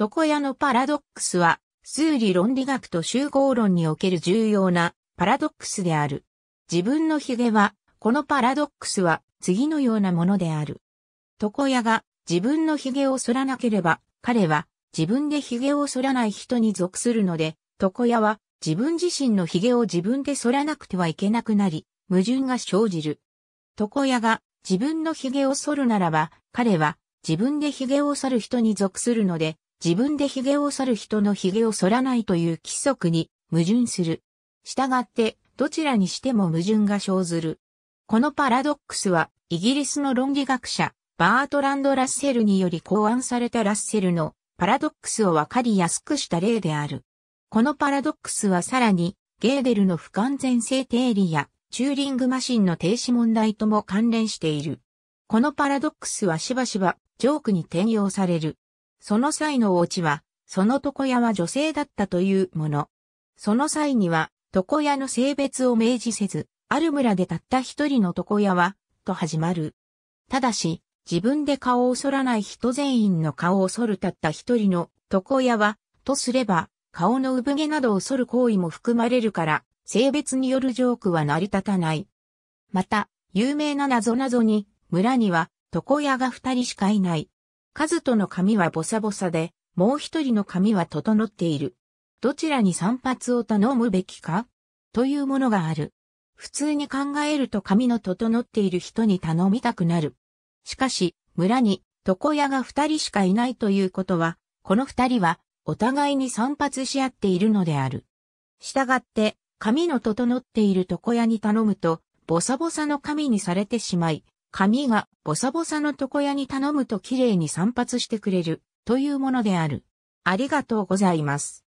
床屋のパラドックスは、数理論理学と集合論における重要なパラドックスである。自分の髭は、このパラドックスは次のようなものである。床屋が自分の髭を剃らなければ、彼は自分で髭を剃らない人に属するので、床屋は自分自身の髭を自分で剃らなくてはいけなくなり、矛盾が生じる。床屋が自分の髭を剃るならば、彼は自分で髭を剃る人に属するので、自分で髭を剃る人の髭を剃らないという規則に矛盾する。従って、どちらにしても矛盾が生ずる。このパラドックスは、イギリスの論理学者、バートランド・ラッセルにより考案されたラッセルのパラドックスをわかりやすくした例である。このパラドックスはさらに、ゲーデルの不完全性定理や、チューリングマシンの停止問題とも関連している。このパラドックスはしばしば、ジョークに転用される。その際のお家は、その床屋は女性だったというもの。その際には、床屋の性別を明示せず、ある村でたった一人の床屋は、と始まる。ただし、自分で顔を剃らない人全員の顔を剃るたった一人の床屋は、とすれば、顔の産毛などを剃る行為も含まれるから、性別によるジョークは成り立たない。また、有名な謎謎に、村には床屋が二人しかいない。カズトの髪はボサボサで、もう一人の髪は整っている。どちらに散髪を頼むべきかというものがある。普通に考えると髪の整っている人に頼みたくなる。しかし、村に床屋が二人しかいないということは、この二人はお互いに散髪し合っているのである。したがって、髪の整っている床屋に頼むと、ボサボサの髪にされてしまい、髪がボサボサの床屋に頼むと綺麗に散髪してくれるというものである。ありがとうございます。